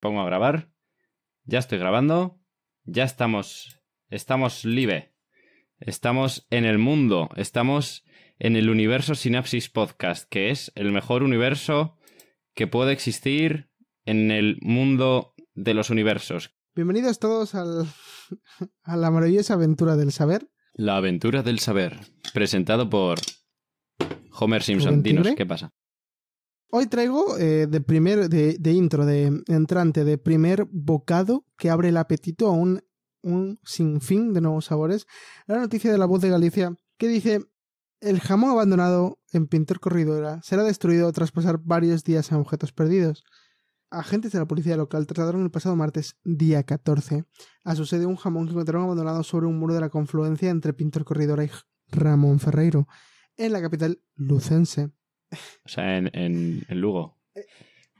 Pongo a grabar. Ya estoy grabando. Ya estamos. Estamos live. Estamos en el mundo. Estamos en el universo Sinapsis Podcast, que es el mejor universo que puede existir en el mundo de los universos. Bienvenidos todos al, a la maravillosa aventura del saber. La aventura del saber, presentado por Homer Simpson. Dinos, ¿qué pasa? Hoy traigo eh, de primer, de, intro, de entrante, de primer bocado que abre el apetito a un, un sinfín de nuevos sabores. La noticia de la voz de Galicia que dice: El jamón abandonado en Pintor Corridora será destruido tras pasar varios días en objetos perdidos. Agentes de la policía local trasladaron el pasado martes, día 14, a su sede un jamón que encontraron abandonado sobre un muro de la confluencia entre Pintor Corridora y Ramón Ferreiro, en la capital lucense. O sea, en, en, Lugo. Eh,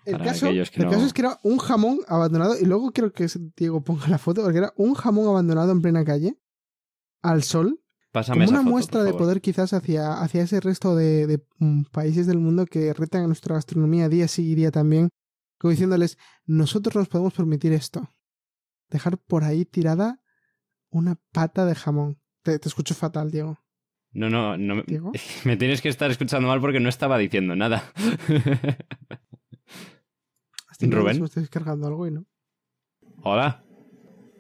el, caso, es que era un jamón abandonado, y luego quiero que Diego ponga la foto, porque era un jamón abandonado en plena calle, al sol. una muestra de poder quizás hacia, hacia ese resto de, mm, países del mundo que retan a nuestra gastronomía día sí y día también, como diciéndoles, nosotros nos podemos permitir esto. Dejar por ahí tirada una pata de jamón. Te, te escucho fatal, Diego. No, no, no me. me tienes que estar escuchando mal porque no estaba diciendo nada. Rubén. Estoy descargando algo y no. Hola.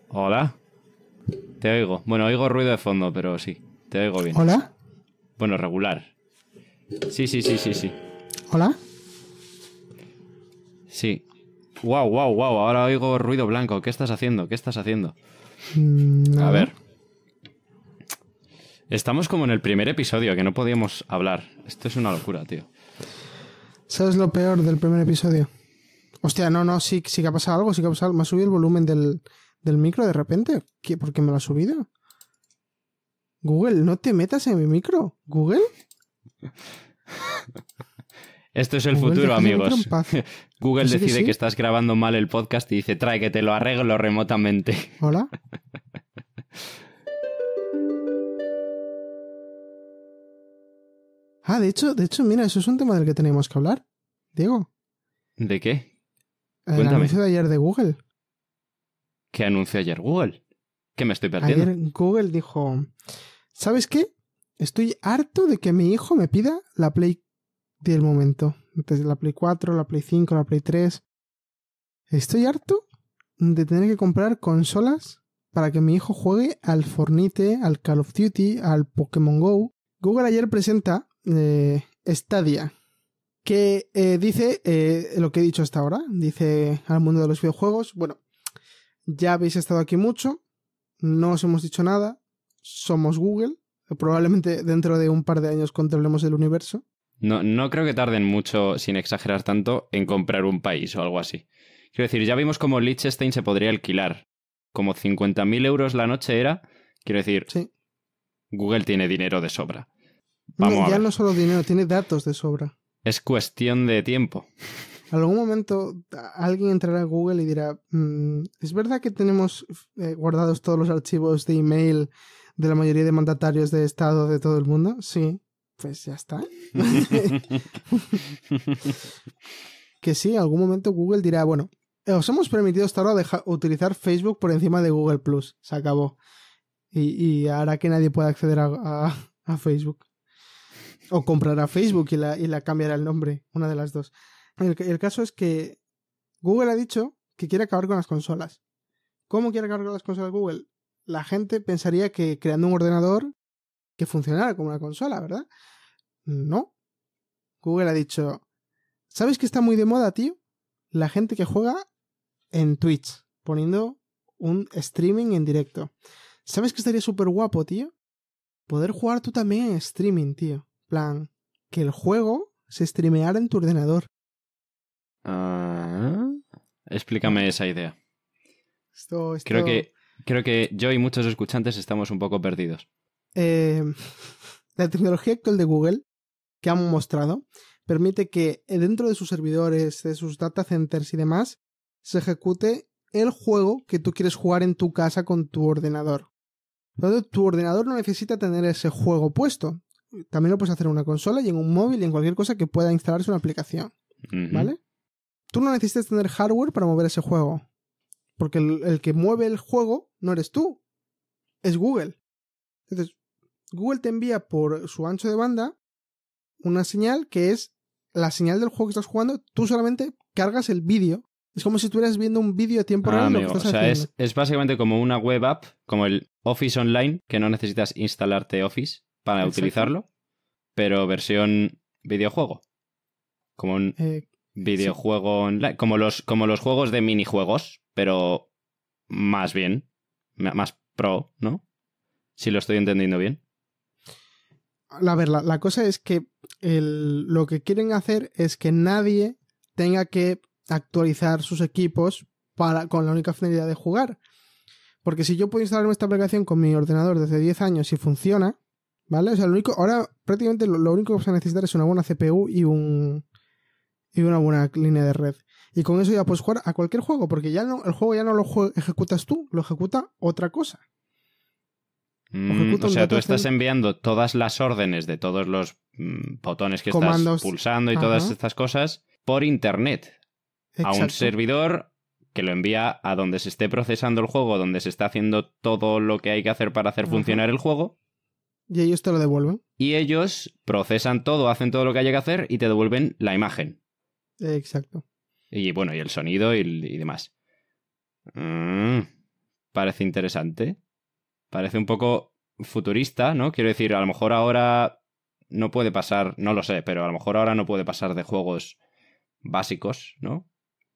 Hola. Te oigo. Bueno, oigo ruido de fondo, pero sí. Te oigo bien. ¿Hola? Bueno, regular. Sí, sí, sí, sí, sí. ¿Hola? Sí. Wow, wow, wow. Ahora oigo ruido blanco. ¿Qué estás haciendo? ¿Qué estás haciendo? Mm, a ver. Estamos como en el primer episodio, que no podíamos hablar. Esto es una locura, tío. ¿Sabes lo peor del primer episodio? Hostia, no, no, sí, sí que ha pasado algo, sí que ha pasado algo. ¿Me ha subido el volumen del, micro de repente? ¿Por qué me lo ha subido? Google, no te metas en mi micro. Google. Esto es el futuro, amigos. Google decide que, estás grabando mal el podcast y dice, trae que te lo arreglo remotamente. Hola. Ah, de hecho, de hecho, mira, eso es un tema del que tenemos que hablar, Diego. ¿De qué? El anuncio de ayer de Google. ¿Qué anuncio ayer Google? ¿Qué me estoy perdiendo? Ayer Google dijo, ¿sabes qué? Estoy harto de que mi hijo me pida la Play del momento. Desde la Play 4, la Play 5, la Play 3. Estoy harto de tener que comprar consolas para que mi hijo juegue al Fornite, al Call of Duty, al Pokémon Go. Google ayer presenta eh, Stadia, que eh, dice eh, lo que he dicho hasta ahora, dice al mundo de los videojuegos, bueno, ya habéis estado aquí mucho, no os hemos dicho nada, somos Google, probablemente dentro de un par de años controlemos el universo. No, creo que tarden mucho, sin exagerar tanto, en comprar un país o algo así. Quiero decir, ya vimos cómo Liechtenstein se podría alquilar. Como 50.000 euros la noche era. Quiero decir, sí. Google tiene dinero de sobra ya no solo dinero, tiene datos de sobra. Es cuestión de tiempo. Algún momento alguien entrará a Google y dirá, mm, ¿es verdad que tenemos eh, guardados todos los archivos de email de la mayoría de mandatarios de Estado de todo el mundo? Sí, pues ya está. que sí, algún momento Google dirá, bueno, os hemos permitido hasta ahora utilizar Facebook por encima de Google Plus. Se acabó. Y, ahora hará que nadie pueda acceder a Facebook. O comprará Facebook y la, cambiará el nombre, una de las dos. El, caso es que Google ha dicho que quiere acabar con las consolas. ¿Cómo quiere acabar con las consolas Google? La gente pensaría que creando un ordenador que funcionara como una consola, ¿verdad? No. Google ha dicho, ¿sabes que está muy de moda, tío? La gente que juega en Twitch, poniendo un streaming en directo. ¿Sabes que estaría súper guapo, tío? Poder jugar tú también en streaming, tío plan, que el juego se streameara en tu ordenador. Ah, explícame esa idea. Creo, que, creo que yo y muchos escuchantes estamos un poco perdidos. Eh, la tecnología actual de Google que han mostrado permite que eh, dentro de sus servidores, de sus data centers y demás, se ejecute el juego que tú quieres jugar en tu casa con tu ordenador. Entonces, tu ordenador no necesita tener ese juego puesto también lo puedes hacer en una consola y en un móvil y en cualquier cosa que pueda instalarse una aplicación. ¿Vale? Tú no necesitas tener hardware para mover ese juego. Porque el, que mueve el juego no eres tú, es Google. Entonces, Google te envía por su ancho de banda una señal que es la señal del juego que estás jugando. Tú solamente cargas el vídeo. Es como si estuvieras viendo un vídeo a tiempo ah, real. o sea, es básicamente como una web app, como el Office Online, que no necesitas instalarte Office para utilizarlo, pero versión videojuego. Como un eh, videojuego online. Como los, como los juegos de minijuegos, pero más bien. Más pro, ¿no? Si lo estoy entendiendo bien. La ver, la, cosa es que lo que quieren hacer es que nadie tenga que actualizar sus equipos para, con la única finalidad de jugar. Porque si yo puedo instalar esta aplicación con mi ordenador desde 10 años y funciona, ¿Vale? O sea, lo único, ahora prácticamente lo, único que vas a necesitar es una buena CPU y un y una buena línea de red. Y con eso ya puedes jugar a cualquier juego, porque ya no, el juego ya no lo ejecutas tú, lo ejecuta otra cosa. Mm, o sea, tú estás enviando todas las órdenes de todos los mm, botones que estás pulsando y todas estas cosas por internet a un servidor que lo envía a donde se esté procesando el juego, donde se está haciendo todo lo que hay que hacer para hacer funcionar el juego y ellos te lo devuelven. Y ellos procesan todo, hacen todo lo que haya que hacer y te devuelven la imagen. Exacto. Y bueno, y el sonido y, demás. Mm, parece interesante. Parece un poco futurista, ¿no? Quiero decir, a lo mejor ahora no puede pasar, no lo sé, pero a lo mejor ahora no puede pasar de juegos básicos, ¿no?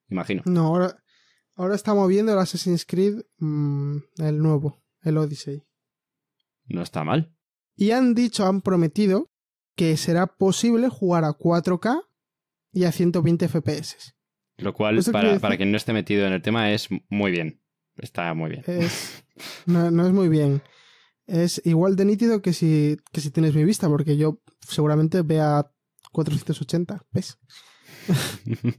Imagino. No, ahora, ahora viendo el Assassin's Creed, mm, el nuevo, el Odyssey. No está mal y han dicho, han prometido que será posible jugar a 4K y a 120 FPS. Lo cual, para, para quien no esté metido en el tema, es muy bien. Está muy bien. no, es muy bien. Es igual de nítido que si, que si tienes mi vista, porque yo seguramente vea 480, ¿ves?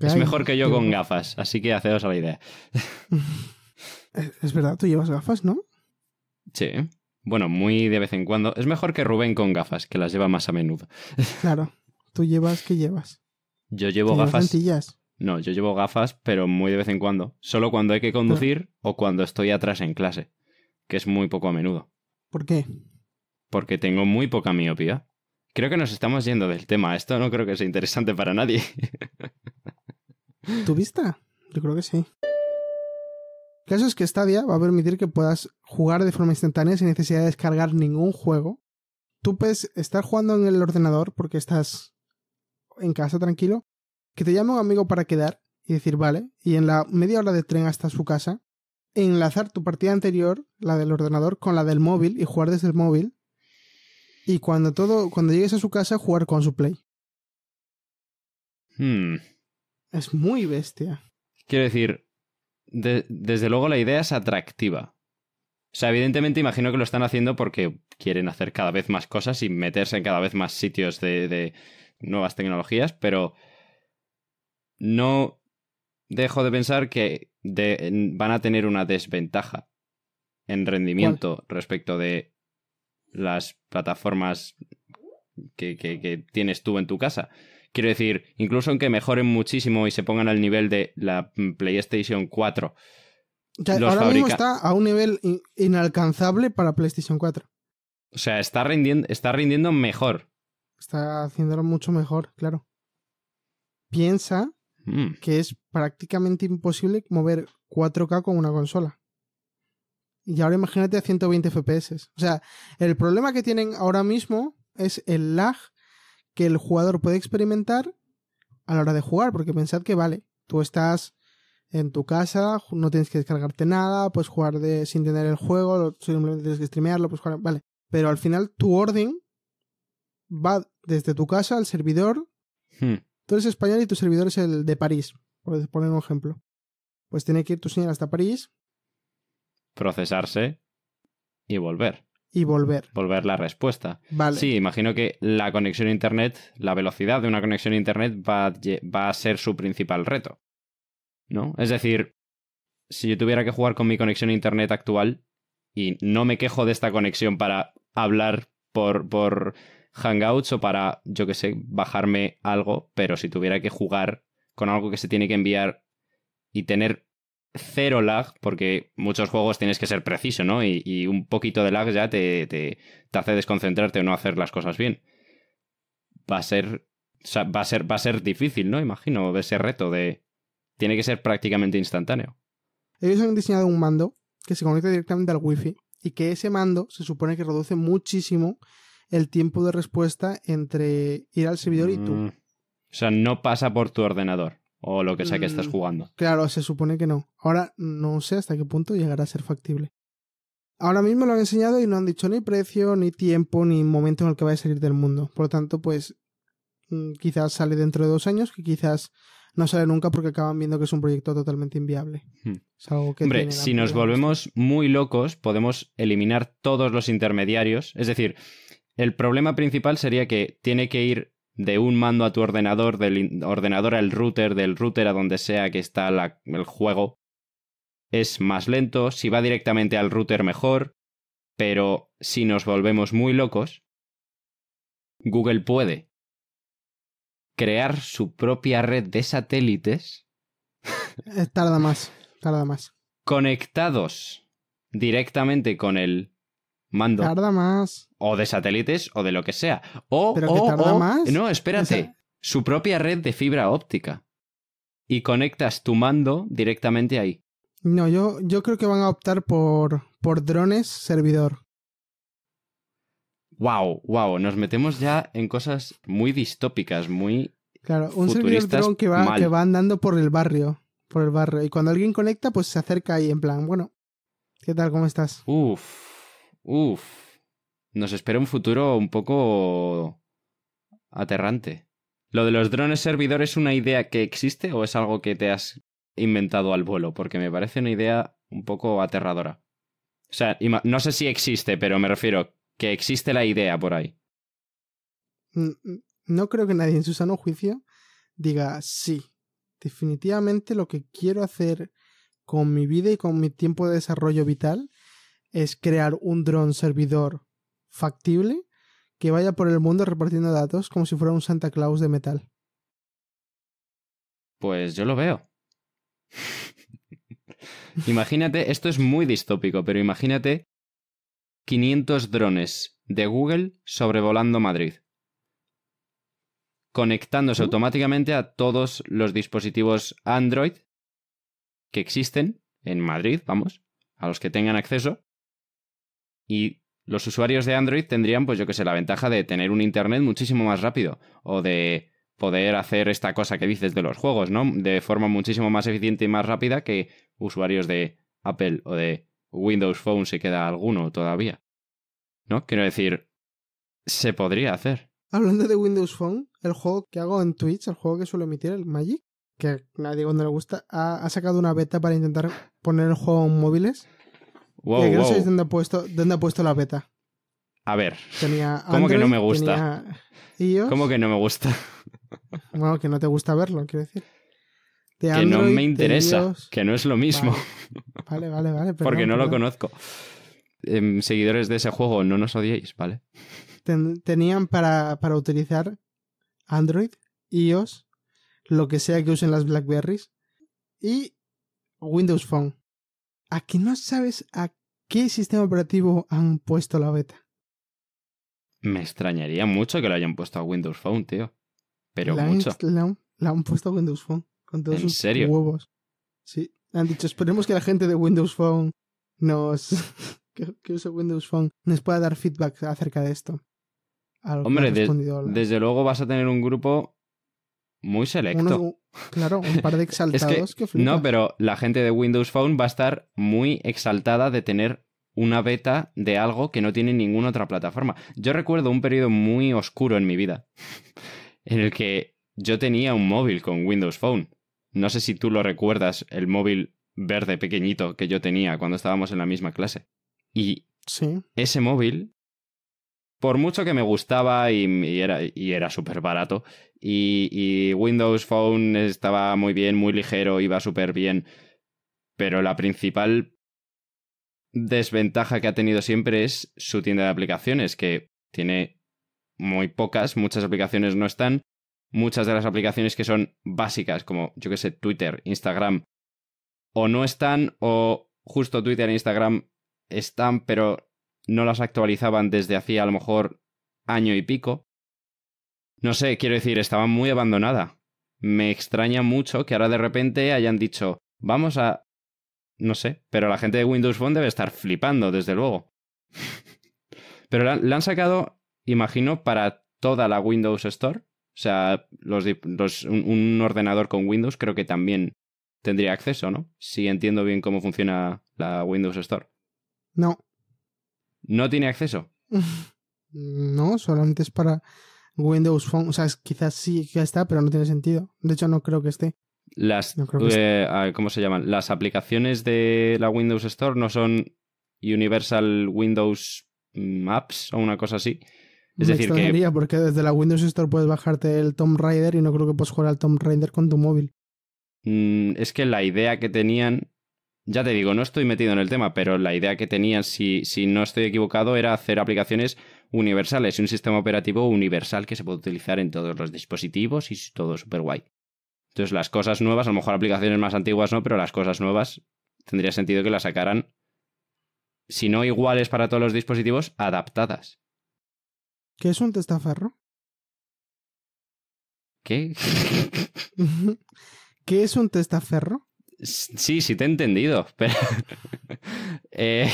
es, mejor que yo con gafas, así que hacedos a la idea. es verdad, tú llevas gafas, ¿no? Sí. Bueno, muy de vez en cuando. Es mejor que Rubén con gafas, que las lleva más a menudo. Claro. ¿Tú llevas qué llevas? Yo llevo gafas. No, yo llevo gafas, pero muy de vez en cuando. Solo cuando hay que conducir o cuando estoy atrás en clase, que es muy poco a menudo. ¿Por qué? Porque tengo muy poca miopía. Creo que nos estamos yendo del tema. Esto no creo que sea interesante para nadie. ¿Tu vista? Yo creo que sí. El caso es que Stadia va a permitir que puedas jugar de forma instantánea sin necesidad de descargar ningún juego. Tú puedes estar jugando en el ordenador porque estás en casa tranquilo, que te llame un amigo para quedar y decir, vale, y en la media hora de tren hasta su casa, enlazar tu partida anterior, la del ordenador, con la del móvil y jugar desde el móvil. Y cuando todo, cuando llegues a su casa, jugar con su play. Hmm. Es muy bestia. Quiero decir, desde luego la idea es atractiva. O sea, evidentemente imagino que lo están haciendo porque quieren hacer cada vez más cosas y meterse en cada vez más sitios de, nuevas tecnologías, pero no dejo de pensar que van a tener una desventaja en rendimiento respecto de las plataformas que, tienes tú en tu casa. Quiero decir, incluso aunque mejoren muchísimo y se pongan al nivel de la PlayStation 4. ahora mismo está a un nivel inalcanzable para PlayStation 4. O sea, está rindiendo, está rindiendo mejor. Está haciéndolo mucho mejor, claro. Piensa mm. que es prácticamente imposible mover 4K con una consola. Y ahora imagínate a 120 FPS. O sea, el problema que tienen ahora mismo es el lag que el jugador puede experimentar a la hora de jugar, porque pensad que vale, tú estás en tu casa, no tienes que descargarte nada, puedes jugar sin tener el juego, simplemente tienes que streamearlo, pues vale. Pero al final tu orden va desde tu casa al servidor. Hmm. Tú eres español y tu servidor es el de París, por poner un ejemplo. Pues tiene que ir tu señal hasta París. Procesarse y volver y volver. Volver la respuesta. Vale. Sí, imagino que la conexión a Internet, la velocidad de una conexión a Internet va, va a ser su principal reto. ¿No? Es decir, si yo tuviera que jugar con mi conexión a Internet actual, y no me quejo de esta conexión para hablar por, por Hangouts o para, yo que sé, bajarme algo, pero si tuviera que jugar con algo que se tiene que enviar y tener cero lag, porque muchos juegos tienes que ser preciso, ¿no? Y, un poquito de lag ya te, hace desconcentrarte o no hacer las cosas bien. Va a ser. va a ser, va a ser difícil, ¿no? Imagino, de ese reto de. Tiene que ser prácticamente instantáneo. Ellos han diseñado un mando que se conecta directamente al wifi y que ese mando se supone que reduce muchísimo el tiempo de respuesta entre ir al servidor y tú. Mm. O sea, no pasa por tu ordenador o lo que sea que estés mm, jugando. Claro, se supone que no. Ahora no sé hasta qué punto llegará a ser factible. Ahora mismo lo han enseñado y no han dicho ni precio, ni tiempo, ni momento en el que vaya a salir del mundo. Por lo tanto, pues mm, quizás sale dentro de dos años, que quizás no sale nunca porque acaban viendo que es un proyecto totalmente inviable. Hmm. Hombre, si nos volvemos muy locos, podemos eliminar todos los intermediarios. Es decir, el problema principal sería que tiene que ir de un mando a tu ordenador, del ordenador al router, del router a donde sea que está el juego, es más lento, si va directamente al router mejor, pero si nos volvemos muy locos, Google puede crear su propia red de satélites. Eh, tarda más, tarda más. Conectados directamente con el mando. Tarda más. O de satélites o de lo que sea. O, ¿Pero o, tarda más? No, espérate. Su propia red de fibra óptica. Y conectas tu mando directamente ahí. No, yo, yo creo que van a optar por, por drones servidor. Wow, wow, nos metemos ya en cosas muy distópicas, muy Claro, un servidor drone que va, que va andando por el barrio. Por el barrio. Y cuando alguien conecta, pues se acerca ahí en plan, bueno, ¿qué tal? ¿Cómo estás? Uf. Uf, nos espera un futuro un poco aterrante. ¿Lo de los drones servidores es una idea que existe o es algo que te has inventado al vuelo? Porque me parece una idea un poco aterradora. O sea, no sé si existe, pero me refiero que existe la idea por ahí. Mm, mm, no creo que nadie en su sano juicio diga sí. Definitivamente lo que quiero hacer con mi vida y con mi tiempo de desarrollo vital es crear un dron servidor factible que vaya por el mundo repartiendo datos como si fuera un Santa Claus de metal. Pues yo lo veo. imagínate, esto es muy distópico, pero imagínate 500 drones de Google sobrevolando Madrid, conectándose automáticamente a todos los dispositivos Android que existen en Madrid, vamos, a los que tengan acceso, y los usuarios de Android tendrían, pues yo que sé, la ventaja de tener un Internet muchísimo más rápido o de poder hacer esta cosa que dices de los juegos, ¿no? De forma muchísimo más eficiente y más rápida que usuarios de Apple o de Windows Phone, si queda alguno todavía. ¿No? Quiero decir, se podría hacer. Hablando de Windows Phone, el juego que hago en Twitch, el juego que suelo emitir, el Magic, que a nadie cuando le gusta, ha sacado una beta para intentar poner el juego en móviles sabéis dónde ha puesto, dónde ha puesto la beta. A ver. Tenía ¿Cómo que no me gusta? ¿Cómo que no me gusta? Bueno, que no te gusta verlo, quiero decir. que no me interesa, que no es lo mismo. Vale, vale, vale. Porque no lo conozco. Em, seguidores de ese juego, no nos odiéis, ¿vale? tenían para, para utilizar Android, iOS, lo que sea que usen las Blackberries y Windows Phone a que no sabes a qué sistema operativo han puesto la beta. Me extrañaría mucho que lo hayan puesto a Windows Phone, tío. Pero mucho. la, han puesto a Windows Phone. Con todos sus serio? huevos. Sí. Han dicho, esperemos que la gente de Windows Phone nos. que, Windows Phone nos pueda dar feedback acerca de esto. Hombre, desde luego vas a tener un grupo muy selecto. claro, un par de exaltados que, No, pero la gente de Windows Phone va a estar muy exaltada de tener una beta de algo que no tiene ninguna otra plataforma. Yo recuerdo un periodo muy oscuro en mi vida en el que yo tenía un móvil con Windows Phone. No sé si tú lo recuerdas, el móvil verde pequeñito que yo tenía cuando estábamos en la misma clase. Y sí. ese móvil por mucho que me gustaba y, era, y era súper barato, y, Windows Phone estaba muy bien, muy ligero, iba súper bien, pero la principal desventaja que ha tenido siempre es su tienda de aplicaciones, que tiene muy pocas, muchas aplicaciones no están, muchas de las aplicaciones que son básicas, como yo qué sé, Twitter, Instagram, o no están, o justo Twitter e Instagram están, pero no las actualizaban desde hacía a lo mejor año y pico. No sé, quiero decir, estaba muy abandonada. Me extraña mucho que ahora de repente hayan dicho, vamos a... No sé, pero la gente de Windows Phone debe estar flipando, desde luego. pero la, han sacado, imagino, para toda la Windows Store. O sea, un ordenador con Windows creo que también tendría acceso, ¿no? Si entiendo bien cómo funciona la Windows Store. No, no tiene acceso. No, solamente es para Windows Phone. O sea, quizás sí ya está, pero no tiene sentido. De hecho, no creo que esté. Las, eh, ¿Cómo se llaman? Las aplicaciones de la Windows Store no son Universal Windows Maps mm, o una cosa así. Es Me decir, porque desde la Windows Store puedes bajarte el Tomb Raider y no creo que puedas jugar al Tomb Raider con tu móvil. Mm, es que la idea que tenían ya te digo, no estoy metido en el tema, pero la idea que tenían, si, si no estoy equivocado, era hacer aplicaciones universales un sistema operativo universal que se puede utilizar en todos los dispositivos y todo súper guay. Entonces, las cosas nuevas, a lo mejor aplicaciones más antiguas no, pero las cosas nuevas tendría sentido que las sacaran, si no iguales para todos los dispositivos, adaptadas. ¿Qué es un testaferro? ¿Qué? ¿Qué es un testaferro? Sí, sí te he entendido, eh,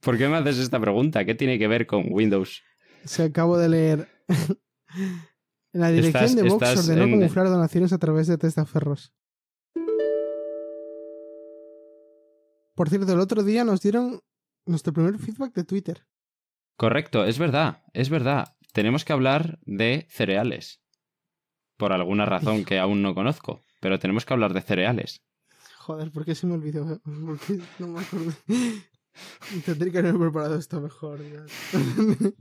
¿Por qué me haces esta pregunta? ¿Qué tiene que ver con Windows? Se acabo de leer. La dirección de Vox ordenó en... donaciones a través de testaferros. Por cierto, el otro día nos dieron nuestro primer feedback de Twitter. Correcto, es verdad, es verdad. Tenemos que hablar de cereales. Por alguna razón que aún no conozco, pero tenemos que hablar de cereales. Joder, ¿por qué se me olvidó? ¿Por no me acuerdo? Tendría que haber preparado esto mejor.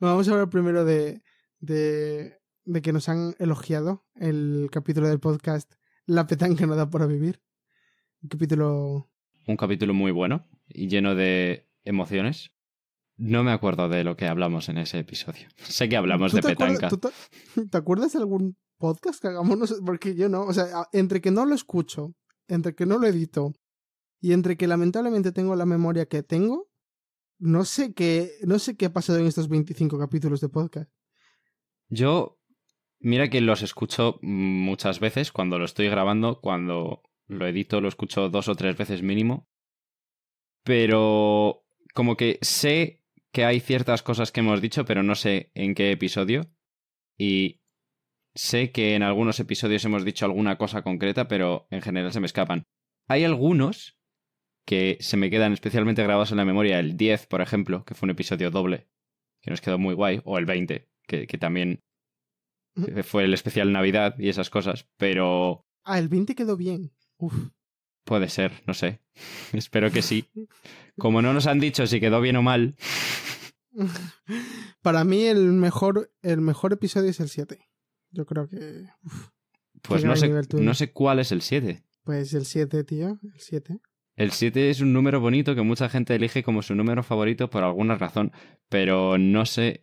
Vamos a hablar primero de, de, que nos han elogiado el capítulo del podcast La petanca no da para vivir. Un capítulo... Un capítulo muy bueno y lleno de emociones. No me acuerdo de lo que hablamos en ese episodio. Sé que hablamos de petanca. te, acuerdas de algún podcast que hagamos? porque yo no. O sea, entre que no lo escucho entre que no lo edito y entre que lamentablemente tengo la memoria que tengo, no sé qué, no sé qué ha pasado en estos 25 capítulos de podcast. Yo, mira que los escucho muchas veces cuando lo estoy grabando, cuando lo edito, lo escucho dos o tres veces mínimo. Pero como que sé que hay ciertas cosas que hemos dicho, pero no sé en qué episodio. Y Sé que en algunos episodios hemos dicho alguna cosa concreta, pero en general se me escapan. Hay algunos que se me quedan especialmente grabados en la memoria. El 10, por ejemplo, que fue un episodio doble, que nos quedó muy guay. O el 20, que, que también mm. fue el especial Navidad y esas cosas. Pero... Ah, el 20 quedó bien. Uf. Puede ser, no sé. Espero que sí. Como no nos han dicho si quedó bien o mal. Para mí el mejor, el mejor episodio es el 7. Yo creo que. pues no sé, no sé cuál es el 7. Pues el 7, tío. El 7. El 7 es un número bonito que mucha gente elige como su número favorito por alguna razón, pero no sé.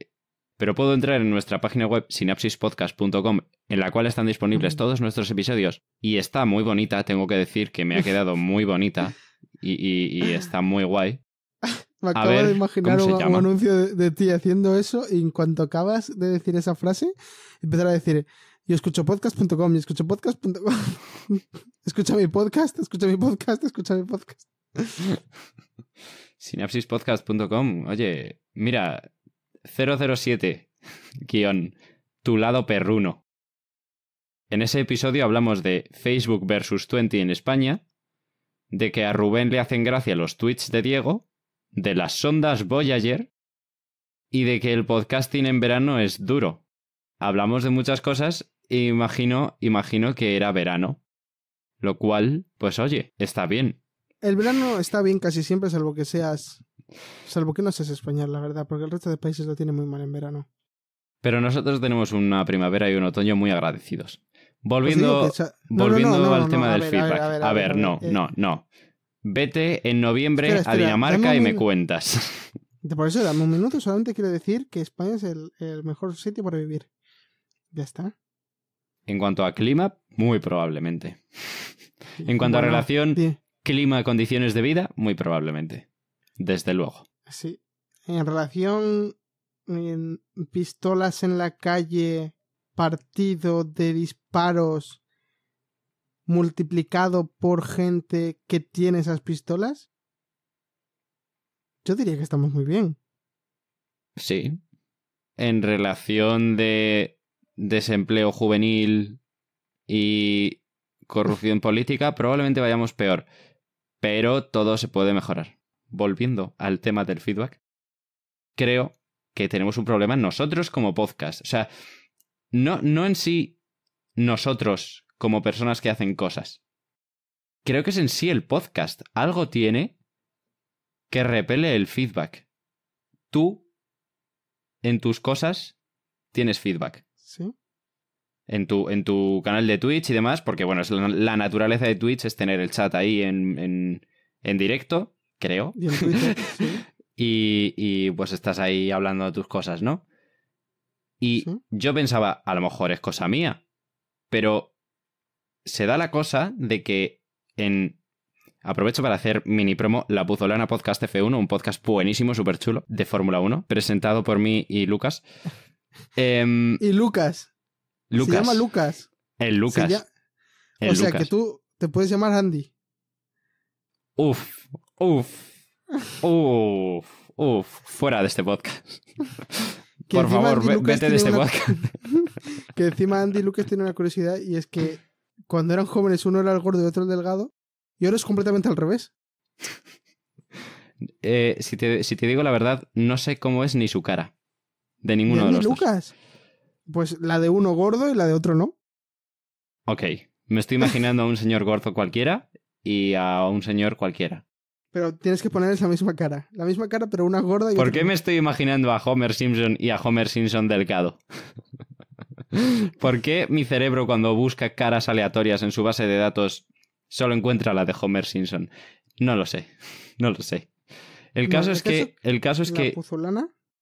Pero puedo entrar en nuestra página web sinapsispodcast.com, en la cual están disponibles todos nuestros episodios. Y está muy bonita, tengo que decir que me ha quedado muy bonita y, y, y está muy guay. Me acabo de imaginar un, anuncio de, ti haciendo eso y en cuanto acabas de decir esa frase, empezar a decir, yo escucho podcast.com, yo escucho podcast.com, escucha mi podcast, escucha mi podcast, escucha mi podcast. Sinapsispodcast.com, oye, mira, 007, guión, tu lado perruno. En ese episodio hablamos de Facebook versus 20 en España, de que a Rubén le hacen gracia los tweets de Diego de las sondas Voyager y de que el podcasting en verano es duro. Hablamos de muchas cosas e imagino, imagino que era verano. Lo cual, pues oye, está bien. El verano está bien casi siempre, salvo que seas. Salvo que no seas español, la verdad, porque el resto de países lo tiene muy mal en verano. Pero nosotros tenemos una primavera y un otoño muy agradecidos. Volviendo, pues volviendo al tema del feedback. A ver, eh. no, no, no. Vete en noviembre a Dinamarca y me cuentas. Por eso, dame un minuto, solamente quiero decir que España es el, mejor sitio para vivir. Ya está. En cuanto a clima, muy probablemente. en cuanto a relación clima condiciones de vida, muy probablemente. Desde luego. Sí. En relación pistolas en la calle, partido de disparos multiplicado por gente que tiene esas pistolas, yo diría que estamos muy bien. Sí. En relación de desempleo juvenil y corrupción política, probablemente vayamos peor. Pero todo se puede mejorar. Volviendo al tema del feedback, creo que tenemos un problema nosotros como podcast. O sea, no, no en sí nosotros como personas que hacen cosas. Creo que es en sí el podcast. Algo tiene que repele el feedback. Tú, en tus cosas, tienes feedback. Sí. En tu, en tu canal de Twitch y demás, porque bueno, la, naturaleza de Twitch es tener el chat ahí en, directo, creo. Y, pues estás ahí hablando de tus cosas, ¿no? Y yo pensaba, a lo mejor es cosa mía, pero se da la cosa de que en Aprovecho para hacer mini promo La Puzolana Podcast F1, un podcast buenísimo, súper chulo, de Fórmula 1, presentado por mí y Lucas. Em, y Lucas. Se llama Lucas. El Lucas. o sea que tú te puedes llamar Andy. Uf, uf, uf, uf, fuera de este podcast. por favor, vete de este podcast. que encima Andy Lucas tiene una curiosidad y es que cuando eran jóvenes uno era el gordo y otro el delgado, y ahora es completamente al revés. Eh, si, te, digo la verdad, no sé cómo es ni su cara. De ninguno de los Lucas? Pues la de uno gordo y la de otro no. Ok, me estoy imaginando a un señor gordo cualquiera y a un señor cualquiera. Pero tienes que poner la misma cara. La misma cara, pero una gorda y ¿Por qué me estoy imaginando a Homer Simpson y a Homer Simpson delgado? ¿Por qué mi cerebro cuando busca caras aleatorias en su base de datos solo encuentra la de Homer Simpson? No lo sé, no lo sé. El caso es que, el caso es que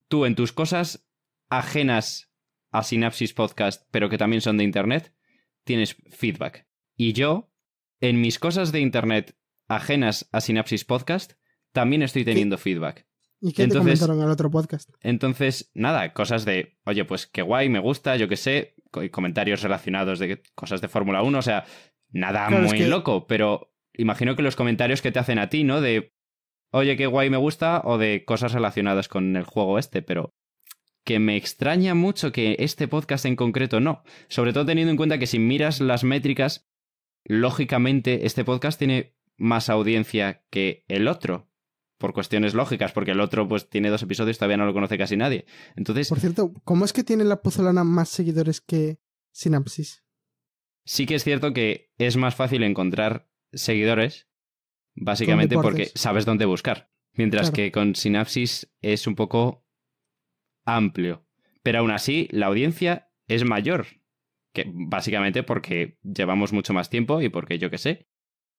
tú en tus cosas ajenas a Synapsis Podcast, pero que también son de Internet, tienes feedback. Y yo, en mis cosas de Internet ajenas a Synapsis Podcast, también estoy teniendo feedback. ¿Y qué entonces, te comentaron al otro podcast? Entonces, nada, cosas de, oye, pues qué guay, me gusta, yo qué sé, comentarios relacionados de cosas de Fórmula 1, o sea, nada muy loco, pero imagino que los comentarios que te hacen a ti, ¿no? De, oye, qué guay, me gusta, o de cosas relacionadas con el juego este, pero que me extraña mucho que este podcast en concreto no, sobre todo teniendo en cuenta que si miras las métricas, lógicamente este podcast tiene más audiencia que el otro, por cuestiones lógicas, porque el otro pues tiene dos episodios y todavía no lo conoce casi nadie. Entonces, por cierto, ¿cómo es que tiene la pozolana más seguidores que Sinapsis? Sí que es cierto que es más fácil encontrar seguidores, básicamente porque sabes dónde buscar, mientras que con Sinapsis es un poco amplio. Pero aún así, la audiencia es mayor, que básicamente porque llevamos mucho más tiempo y porque yo qué sé.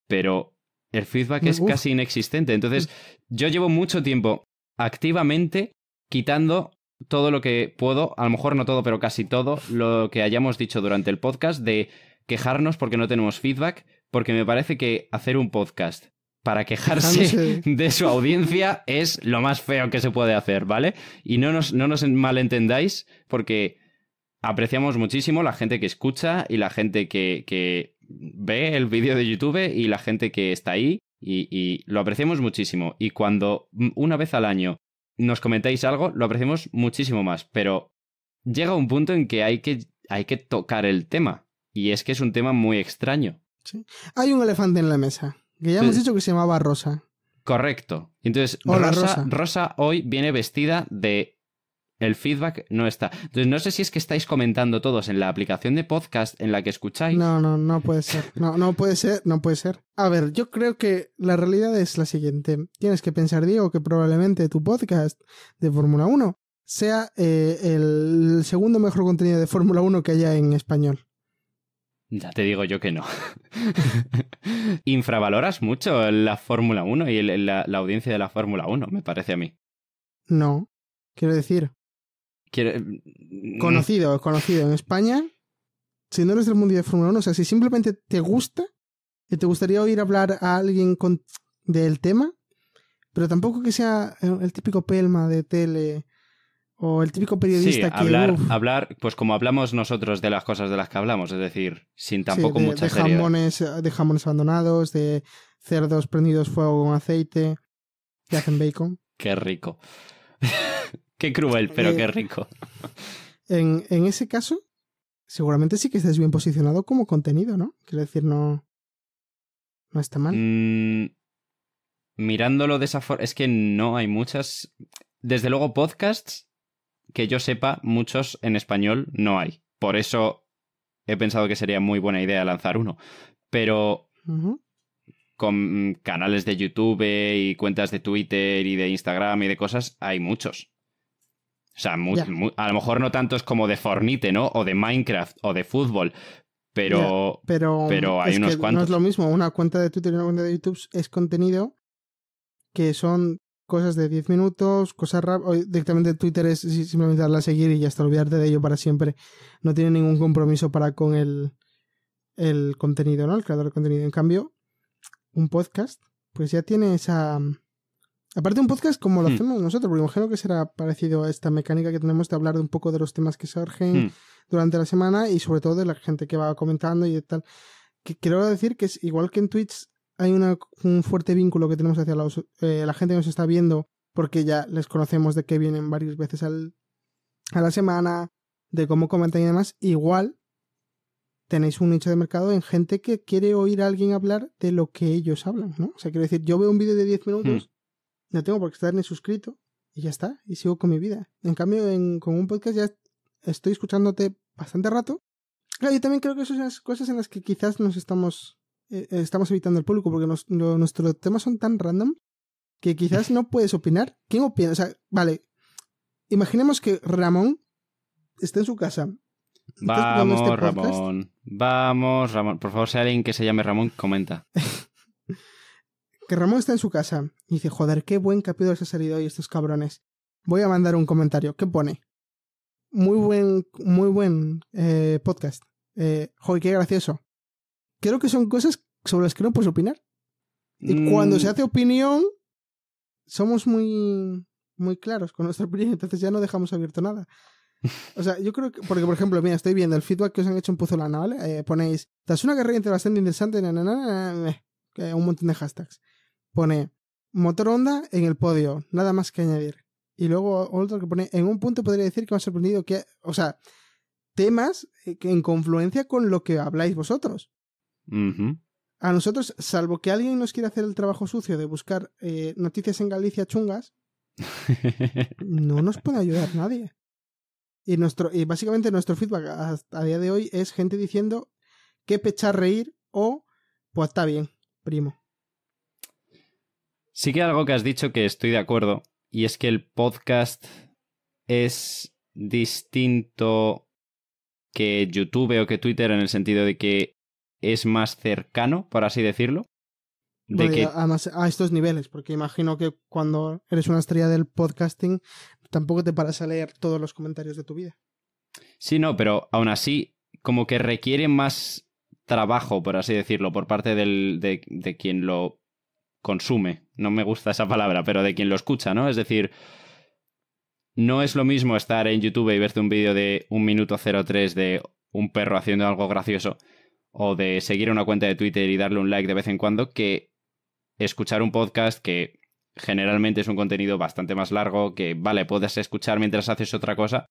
Pero el feedback mm, es casi inexistente. Entonces, yo llevo mucho tiempo activamente quitando todo lo que puedo, a lo mejor no todo, pero casi todo, lo que hayamos dicho durante el podcast de quejarnos porque no tenemos feedback, porque me parece que hacer un podcast para quejarse de su audiencia es lo más feo que se puede hacer, ¿vale? Y no nos, no nos malentendáis porque apreciamos muchísimo la gente que escucha y la gente que, que ve el vídeo de YouTube y la gente que está ahí y, lo apreciamos muchísimo. Y cuando una vez al año nos comentáis algo, lo apreciamos muchísimo más. Pero llega un punto en que hay que, hay que tocar el tema. Y es que es un tema muy extraño. Hay un elefante en la mesa, que ya hemos dicho que se llamaba Rosa. Correcto. Entonces, Rosa. Rosa hoy viene vestida de el feedback no está. Entonces, no sé si es que estáis comentando todos en la aplicación de podcast en la que escucháis. No, no, no puede ser. No, no puede ser, no puede ser. A ver, yo creo que la realidad es la siguiente. Tienes que pensar, Diego, que probablemente tu podcast de Fórmula 1 sea eh, el segundo mejor contenido de Fórmula 1 que haya en español. Ya te digo yo que no. Infravaloras mucho la Fórmula 1 y la, la audiencia de la Fórmula 1, me parece a mí. No, Quiero decir, Mm, conocido, conocido en España. Si no eres del mundo de Fórmula 1, o sea, si simplemente te gusta y te gustaría oír hablar a alguien con... del tema, pero tampoco que sea eh, el típico pelma de tele o el típico periodista que hablar, hablar, pues como hablamos nosotros de las cosas de las que hablamos, es decir, sin tampoco de, mucha de jamones, de jamones abandonados, de cerdos prendidos fuego con aceite, que hacen bacon. Qué rico. qué cruel, pero eh, qué rico. En, en, ese caso, seguramente sí que estés bien posicionado como contenido, ¿no? Quiero decir, no. No está mal. Mm, mirándolo de esa forma. Es que no hay muchas. Desde luego, podcasts que yo sepa, muchos en español no hay. Por eso he pensado que sería muy buena idea lanzar uno. Pero con canales de YouTube y cuentas de Twitter y de Instagram y de cosas, hay muchos. O sea, a lo mejor no tantos como de Fornite, ¿no? O de Minecraft o de fútbol. Pero, pero, pero, hay unos cuantos. No es lo mismo. Una cuenta de Twitter y una cuenta de YouTube es contenido que son cosas de 10 minutos, cosas rápidas. Directamente Twitter es simplemente darle a seguir y ya hasta olvidarte de ello para siempre. No tiene ningún compromiso para con el, el contenido, ¿no? El creador de contenido. En cambio, un podcast, pues ya tiene esa... Aparte un podcast como lo hmm. hacemos nosotros, porque imagino que será parecido a esta mecánica que tenemos de hablar de un poco de los temas que surgen hmm. durante la semana y sobre todo de la gente que va comentando y tal. Que quiero decir que es igual que en Twitch hay un fuerte vínculo que tenemos hacia eh, la gente que nos está viendo, porque ya les conocemos de que vienen varias veces al, a la semana, de cómo comentan y demás. Igual tenéis un nicho de mercado en gente que quiere oír a alguien hablar de lo que ellos hablan, ¿no? O sea, quiero decir, yo veo un vídeo de 10 hmm. minutos, no tengo por qué estar ni suscrito y ya está, y sigo con mi vida. En cambio, con un podcast ya estoy escuchándote bastante rato. Claro, yo también creo que esas son las cosas en las que quizás nos estamos, eh, eh, estamos evitando el público, porque nuestros temas son tan random que quizás no puedes opinar. ¿Quién opina? O sea, vale, imaginemos que Ramón está en su casa Vamos, Ramón. Vamos, Ramón. Por favor, si alguien que se llame Ramón, comenta. que Ramón está en su casa y dice, joder, qué buen capítulo se ha salido hoy estos cabrones. Voy a mandar un comentario. ¿Qué pone? Muy mm. buen, muy buen eh, podcast. Eh, joder, qué gracioso. Creo que son cosas sobre las que no puedes opinar. Y mm. cuando se hace opinión, somos muy, muy claros con nuestra opinión, entonces ya no dejamos abierto nada. O sea, yo creo que, porque por ejemplo, mira, estoy viendo el feedback que os han hecho en Puzolana, ¿vale? Eh, ponéis, tras una carrera bastante interesante, na, un montón de hashtags. Pone, motor onda en el podio, nada más que añadir. Y luego otro que pone, en un punto podría decir que me ha sorprendido que, o sea, temas eh, en confluencia con lo que habláis vosotros. A nosotros, salvo que alguien nos quiera hacer el trabajo sucio de buscar eh, noticias en Galicia chungas, no nos puede ayudar nadie. Y, básicamente nuestro feedback hasta a día de hoy es gente diciendo que pechar reír o pues está bien, primo. Sí que algo que has dicho que estoy de acuerdo y es que el podcast es distinto que YouTube o que Twitter en el sentido de que es más cercano, por así decirlo. De que... a estos niveles, porque imagino que cuando eres una estrella del podcasting tampoco te paras a leer todos los comentarios de tu vida. Sí, no, pero aún así, como que requiere más trabajo, por así decirlo, por parte del, de, de quien lo consume. No me gusta esa palabra, pero de quien lo escucha, ¿no? Es decir, no es lo mismo estar en YouTube y verte un vídeo de un minuto 03 de un perro haciendo algo gracioso o de seguir una cuenta de Twitter y darle un like de vez en cuando que escuchar un podcast que generalmente es un contenido bastante más largo que, vale, puedes escuchar mientras haces otra cosa,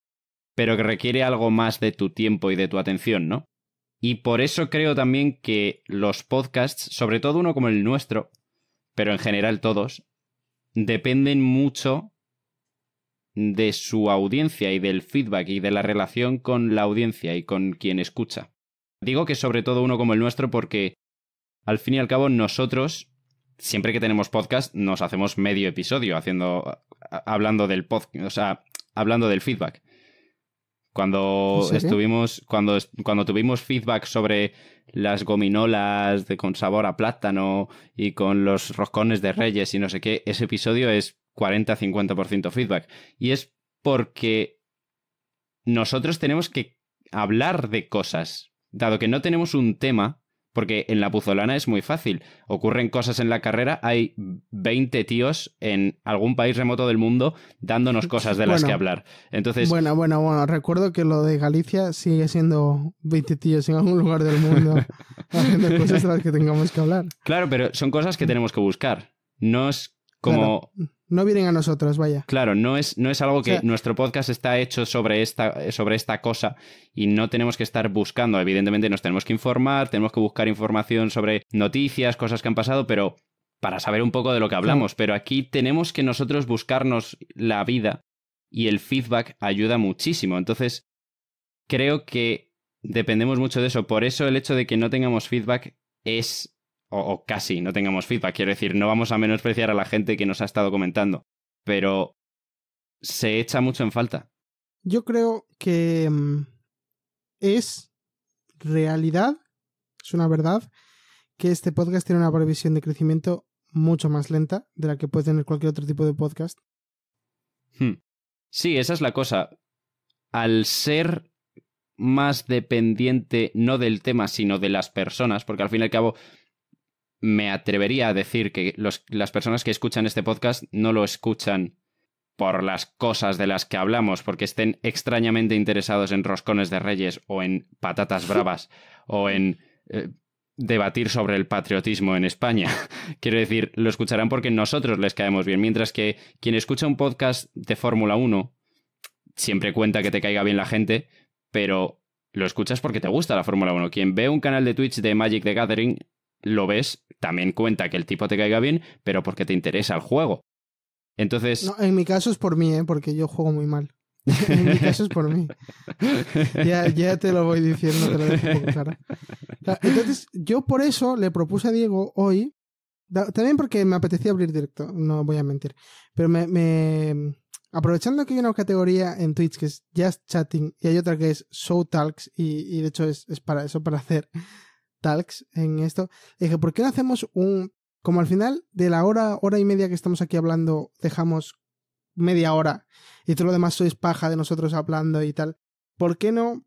pero que requiere algo más de tu tiempo y de tu atención, ¿no? Y por eso creo también que los podcasts, sobre todo uno como el nuestro, pero en general todos, dependen mucho de su audiencia y del feedback y de la relación con la audiencia y con quien escucha. Digo que sobre todo uno como el nuestro porque, al fin y al cabo, nosotros siempre que tenemos podcast nos hacemos medio episodio haciendo hablando del podcast, o sea, hablando del feedback. Cuando estuvimos cuando cuando tuvimos feedback sobre las gominolas de, con sabor a plátano y con los roscones de Reyes y no sé qué, ese episodio es 40-50% feedback y es porque nosotros tenemos que hablar de cosas, dado que no tenemos un tema porque en la puzolana es muy fácil. Ocurren cosas en la carrera, hay 20 tíos en algún país remoto del mundo dándonos cosas de las que hablar. Entonces. Bueno, bueno, bueno. Recuerdo que lo de Galicia sigue siendo 20 tíos en algún lugar del mundo haciendo cosas de las que tengamos que hablar. Claro, pero son cosas que tenemos que buscar. No es como no vienen a nosotros, vaya. Claro, no es, no es algo que nuestro podcast está hecho sobre esta, sobre esta cosa y no tenemos que estar buscando. Evidentemente nos tenemos que informar, tenemos que buscar información sobre noticias, cosas que han pasado, pero para saber un poco de lo que hablamos. Pero aquí tenemos que nosotros buscarnos la vida y el feedback ayuda muchísimo. Entonces, creo que dependemos mucho de eso. Por eso el hecho de que no tengamos feedback es o, casi no tengamos feedback. Quiero decir, no vamos a menospreciar a la gente que nos ha estado comentando, pero se echa mucho en falta. Yo creo que mm, es realidad, es una verdad, que este podcast tiene una previsión de crecimiento mucho más lenta de la que puede tener cualquier otro tipo de podcast. Hmm. Sí, esa es la cosa. Al ser más dependiente no del tema, sino de las personas, porque al fin y al cabo me atrevería a decir que las personas que escuchan este podcast no lo escuchan por las cosas de las que hablamos, porque estén extrañamente interesados en roscones de reyes o en patatas bravas o en eh, debatir sobre el patriotismo en España. Quiero decir, lo escucharán porque nosotros les caemos bien, mientras que quien escucha un podcast de Fórmula 1 siempre cuenta que te caiga bien la gente, pero lo escuchas porque te gusta la Fórmula 1. Quien ve un canal de Twitch de Magic the Gathering lo ves, también cuenta que el tipo te caiga bien, pero porque te interesa el juego. Entonces. No, en mi caso es por mí, ¿eh? porque yo juego muy mal. en mi caso es por mí. Ya, ya te lo voy diciendo, te lo Entonces, yo por eso le propuse a Diego hoy, también porque me apetecía abrir directo, no voy a mentir, pero me, aprovechando que hay una categoría en Twitch que es Just Chatting y hay otra que es Show Talks y, y de hecho es, es para eso, para hacer talks en esto. Dije, ¿por qué no hacemos un... Como al final de la hora, hora y media que estamos aquí hablando, dejamos media hora y todo lo demás sois paja de nosotros hablando y tal. ¿Por qué no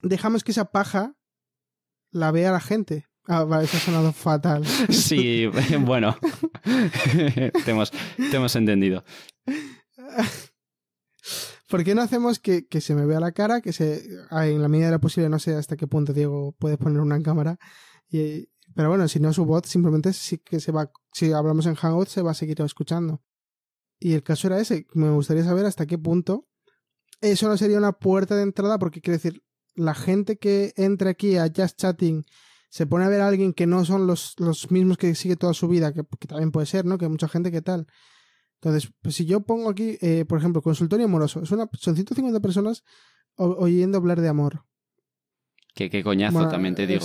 dejamos que esa paja la vea la gente? Ah, vale, eso ha sonado fatal. Sí, bueno, te hemos entendido. ¿Por qué no hacemos que, que, se me vea la cara? Que se, en la medida de lo posible, no sé hasta qué punto Diego puede poner una cámara. Y, pero bueno, si no su voz, simplemente sí que se va, si hablamos en Hangout, se va a seguir escuchando. Y el caso era ese. Me gustaría saber hasta qué punto eso no sería una puerta de entrada, porque quiere decir, la gente que entra aquí a Just Chatting se pone a ver a alguien que no son los, los mismos que sigue toda su vida, que, también puede ser, ¿no? Que hay mucha gente que tal. Entonces, pues, si yo pongo aquí, eh, por ejemplo, consultorio amoroso, son 150 personas oyendo hablar de amor. Que qué coñazo, también te digo.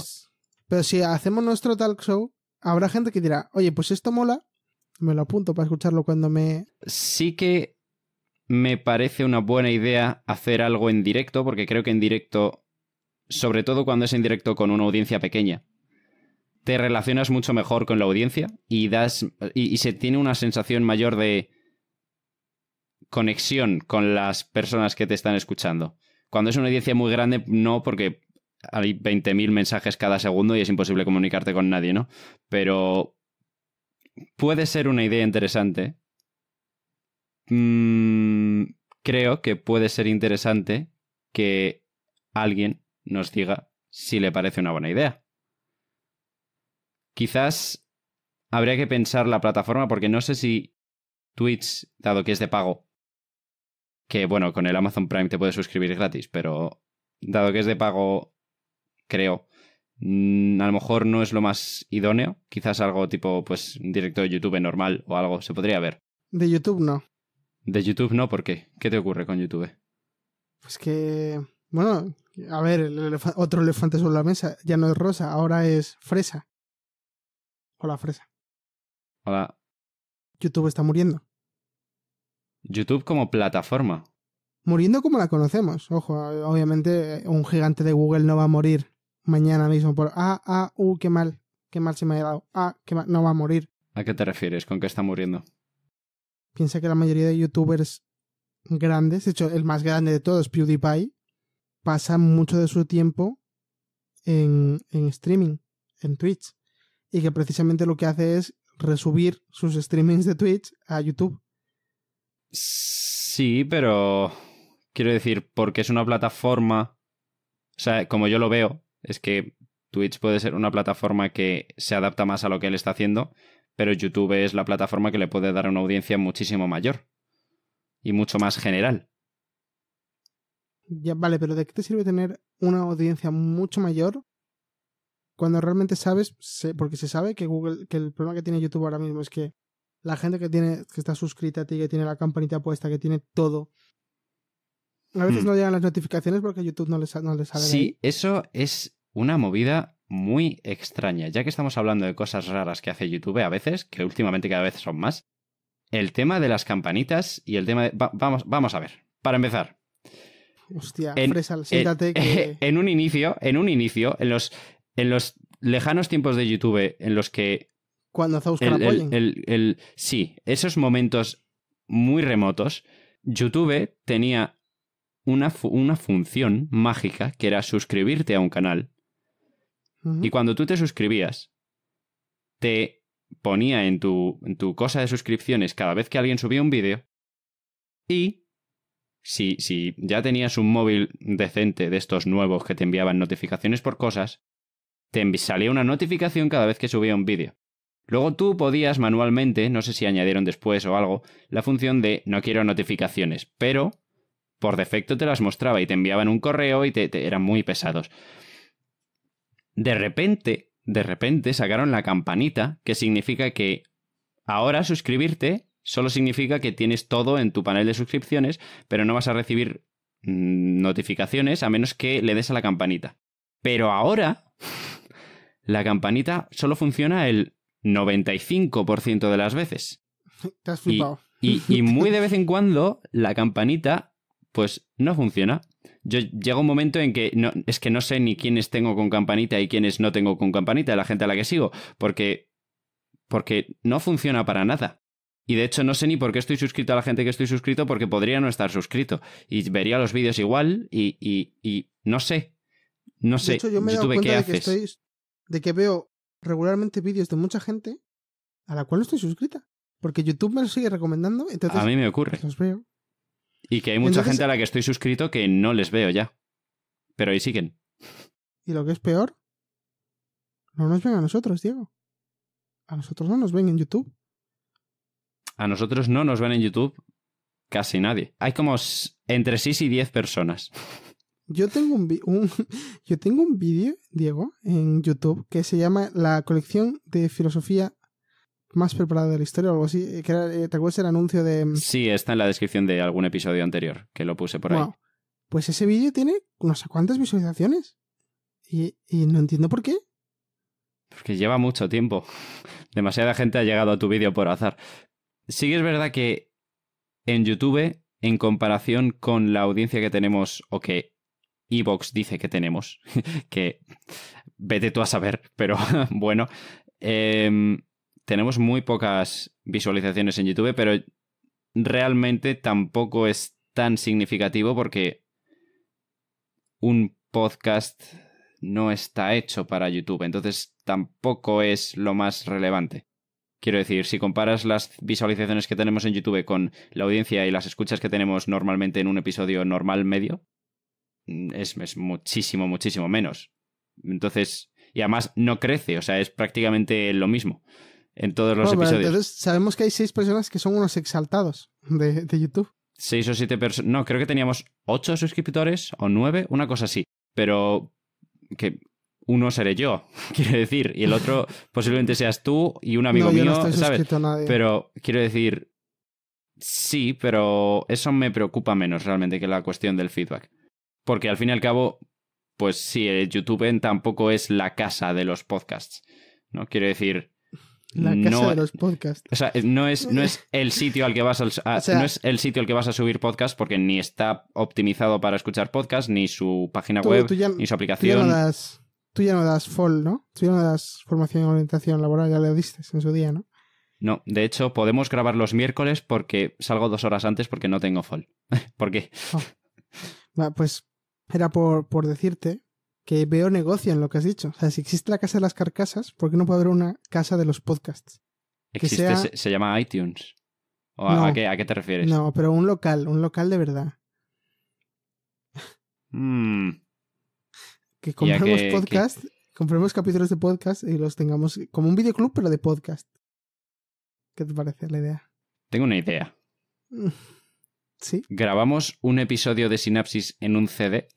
pero si hacemos nuestro talk show, habrá gente que dirá, oye, pues esto mola, me lo apunto para escucharlo cuando me... Sí que me parece una buena idea hacer algo en directo, porque creo que en directo, sobre todo cuando es en directo con una audiencia pequeña, te relacionas mucho mejor con la audiencia y das y, se tiene una sensación mayor de conexión con las personas que te están escuchando. Cuando es una audiencia muy grande, no, porque hay 20.000 mensajes cada segundo y es imposible comunicarte con nadie, ¿no? Pero puede ser una idea interesante. Mm, creo que puede ser interesante que alguien nos diga si le parece una buena idea. Quizás habría que pensar la plataforma porque no sé si Twitch, dado que es de pago, que bueno, con el Amazon Prime te puedes suscribir gratis, pero dado que es de pago, creo, mm, a lo mejor no es lo más idóneo. Quizás algo tipo, pues, directo de YouTube normal o algo, se podría ver. De YouTube no. De YouTube no, ¿por qué? ¿Qué te ocurre con YouTube? Pues que, bueno, a ver, otro elefante sobre la mesa, ya no es rosa, ahora es fresa. Hola, Fresa. Hola. YouTube está muriendo. YouTube como plataforma. Muriendo como la conocemos. Ojo, obviamente un gigante de Google no va a morir mañana mismo por ah, ah, uh, qué mal, qué mal se me ha dado. Ah, qué mal, no va a morir. ¿A qué te refieres con qué está muriendo? Piensa que la mayoría de youtubers grandes, de hecho el más grande de todos, PewDiePie, pasa mucho de su tiempo en, en streaming, en Twitch y que precisamente lo que hace es resubir sus streamings de Twitch a YouTube. Sí, pero quiero decir, porque es una plataforma, o sea, como yo lo veo, es que Twitch puede ser una plataforma que se adapta más a lo que él está haciendo, pero YouTube es la plataforma que le puede dar una audiencia muchísimo mayor y mucho más general. Ya, vale, pero ¿de qué te sirve tener una audiencia mucho mayor cuando realmente sabes, porque se sabe que Google, que el problema que tiene YouTube ahora mismo es que la gente que tiene, que está suscrita a ti, que tiene la campanita puesta, que tiene todo. A veces hmm. no llegan las notificaciones porque YouTube no les, no les sale. Sí, eso es una movida muy extraña. Ya que estamos hablando de cosas raras que hace YouTube a veces, que últimamente cada vez son más, el tema de las campanitas y el tema de... vamos, vamos a ver. Para empezar. Hostia, siéntate que... En un inicio, en un inicio, en los, en los lejanos tiempos de YouTube en los que... Cuando hacía el, El, sí, esos momentos muy remotos, YouTube tenía una, función mágica que era suscribirte a un canal. Y cuando tú te suscribías, te ponía en tu, cosa de suscripciones cada vez que alguien subía un vídeo. Y si, si ya tenías un móvil decente de estos nuevos que te enviaban notificaciones por cosas, te salía una notificación cada vez que subía un vídeo. Luego tú podías manualmente, no sé si añadieron después o algo, la función de no quiero notificaciones, pero por defecto te las mostraba y te enviaban un correo y te eran muy pesados. De repente, de repente sacaron la campanita, que significa que ahora suscribirte solo significa que tienes todo en tu panel de suscripciones, pero no vas a recibir mm, notificaciones a menos que le des a la campanita. Pero ahora la campanita solo funciona el 95% de las veces. Te has flipado. Y, muy de vez en cuando la campanita, pues no funciona. Yo llego un momento en que no, es que no sé ni quiénes tengo con campanita y quiénes no tengo con campanita, la gente a la que sigo, porque, porque no funciona para nada. Y de hecho no sé ni por qué estoy suscrito a la gente que estoy suscrito, porque podría no estar suscrito. Y vería los vídeos igual y, no sé. No sé. yo me cuenta que de que veo regularmente vídeos de mucha gente a la cual no estoy suscrita. Porque YouTube me lo sigue recomendando. Entonces, a mí me ocurre. Los veo. Y que hay mucha gente a la que estoy suscrito que no les veo ya. Pero ahí siguen. Y lo que es peor, no nos ven a nosotros, Diego. A nosotros no nos ven en YouTube. A nosotros no nos ven en YouTube casi nadie. Hay como entre 6 y 10 personas. Yo tengo un, yo tengo un vídeo, Diego, en YouTube que se llama La colección de filosofía más preparada de la historia o algo así. Eh, eh, ¿Te acuerdas el anuncio de...? Mm? Sí, está en la descripción de algún episodio anterior, que lo puse por ahí. Pues ese vídeo tiene no sé cuántas visualizaciones. Y, y no entiendo por qué. Porque lleva mucho tiempo. Demasiada gente ha llegado a tu vídeo por azar. Sí que es verdad que en YouTube, en comparación con la audiencia que tenemos o que Evox dice que tenemos, que vete tú a saber, pero bueno, em, tenemos muy pocas visualizaciones en YouTube, pero realmente tampoco es tan significativo porque un podcast no está hecho para YouTube, entonces tampoco es lo más relevante. Quiero decir, si comparas las visualizaciones que tenemos en YouTube con la audiencia y las escuchas que tenemos normalmente en un episodio normal medio, es, muchísimo, muchísimo menos. Entonces, y además no crece, o sea, es prácticamente lo mismo en todos los episodios. Entonces, sabemos que hay seis personas que son unos exaltados de, YouTube. Seis o siete personas. No, creo que teníamos ocho suscriptores o nueve, una cosa así. Pero que uno seré yo, quiero decir, y el otro posiblemente seas tú y un amigo mío, Pero quiero decir, sí, pero eso me preocupa menos realmente que la cuestión del feedback. Porque al fin y al cabo, pues sí, eh, YouTube tampoco es la casa de los podcasts. ¿no? Quiero decir. La casa de los podcasts. O sea, no es, no es el sitio al que vas a, es el sitio al que vas a subir podcast porque ni está optimizado para escuchar podcast, ni su página web, ni su aplicación. Tú ya, no das, tú no Tú ya no das formación y orientación laboral, ya le diste en su día, ¿no? No, de hecho, podemos grabar los miércoles porque salgo dos horas antes porque no tengo fall. ¿Por qué? Ah. Pues era por, por decirte que veo negocio en lo que has dicho. O sea, si existe la casa de las carcasas, ¿por qué no puede haber una casa de los podcasts? Que sea... se, llama iTunes. ¿O a, qué, te refieres? No, pero un local, un local de verdad. Hmm. Que compremos podcasts, podcast, compremos capítulos de podcast y los tengamos como un videoclub, pero de podcast. ¿Qué te parece la idea? Tengo una idea. Grabamos un episodio de Sinapsis en un CD.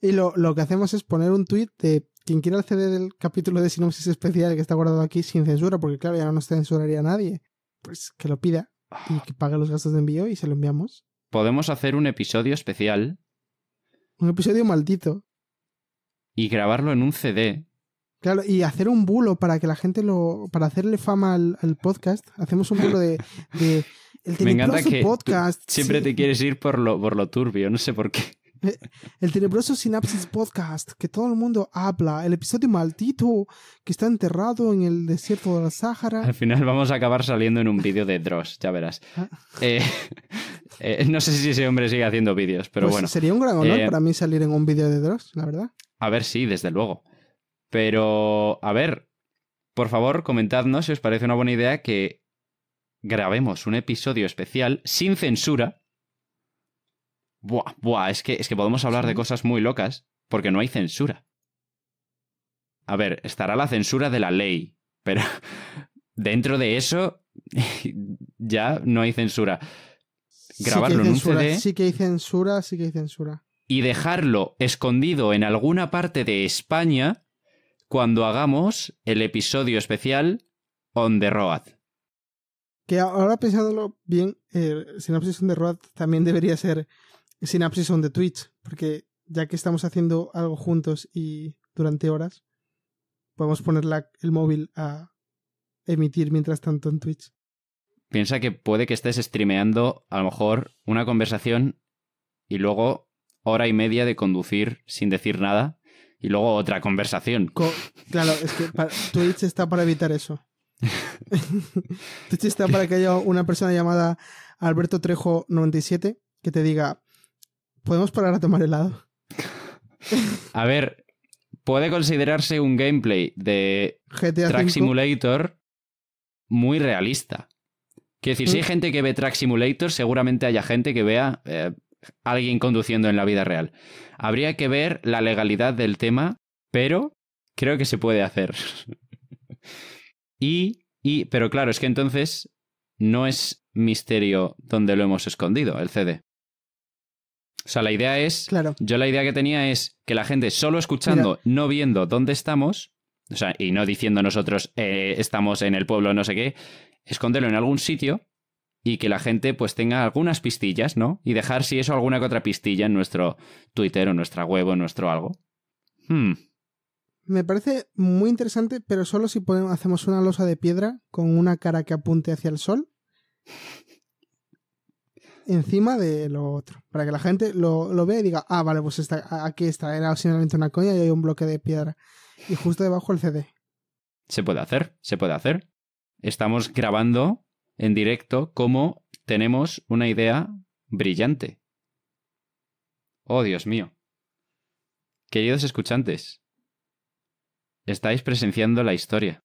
y lo, que hacemos es poner un tweet de quien quiera el CD del capítulo de Sinapsis especial que está guardado aquí sin censura, porque claro, ya no nos censuraría nadie. Pues que lo pida y ah. que pague los gastos de envío y se lo enviamos. Podemos hacer un episodio especial. Un episodio maldito. Y grabarlo en un CD Claro, y hacer un bulo para que la gente lo. para hacerle fama al, podcast. Hacemos un bulo de. el Me podcast. Siempre te quieres ir por lo, por lo turbio, no sé por qué. Eh, el tenebroso Sinapsis Podcast, que todo el mundo habla, el episodio maldito que está enterrado en el desierto de la Sahara Al final vamos a acabar saliendo en un vídeo de Dross, ya verás. Ah. Eh, eh, no sé si ese hombre sigue haciendo vídeos, pero pues bueno. Sería un gran honor para mí salir en un vídeo de Dross, la verdad. A ver, sí, desde luego. Pero, a ver, por favor, comentadnos si os parece una buena idea que grabemos un episodio especial sin censura. Buah, buah, es que, es que podemos hablar de cosas muy locas porque no hay censura. A ver, estará la censura de la ley, pero dentro de eso ya no hay censura. Grabarlo en un CD. Sí que hay censura, sí que hay censura. Y dejarlo escondido en alguna parte de España cuando hagamos el episodio especial On the Road. Que ahora pensándolo bien, eh, on the Road también debería ser Synapsis on the Twitch, porque ya que estamos haciendo algo juntos y durante horas, podemos poner el móvil a emitir mientras tanto en Twitch. Piensa que puede que estés streameando a lo mejor una conversación y luego hora y media de conducir sin decir nada y luego otra conversación. claro, es que Twitch está para evitar eso. Twitch está para que haya una persona llamada Alberto Trejo 97 que te diga, ¿podemos parar a tomar helado? a ver, puede considerarse un gameplay de Track Simulator muy realista. Quiero decir, si hay mm. gente que ve Track Simulator, seguramente haya gente que vea eh, alguien conduciendo en la vida real. Habría que ver la legalidad del tema, pero creo que se puede hacer. y, y, pero claro, es que entonces no es misterio donde lo hemos escondido, el CD. O sea, la idea es. Claro. Yo la idea que tenía es que la gente solo escuchando, no viendo dónde estamos, o sea, y no diciendo nosotros eh, estamos en el pueblo, no sé qué, esconderlo en algún sitio y que la gente pues tenga algunas pistillas, ¿no? Y dejar si eso alguna que otra pistilla en nuestro Twitter o nuestra web o nuestro algo. Hmm. Me parece muy interesante, pero solo si hacemos una losa de piedra con una cara que apunte hacia el sol encima de lo otro, para que la gente lo, lo vea y diga, ah, vale, pues aquí está, era simplemente una coña y hay un bloque de piedra. Y justo debajo el CD. Se puede hacer, se puede hacer. Estamos grabando en directo cómo tenemos una idea brillante. Oh, Dios mío. Queridos escuchantes, estáis presenciando la historia.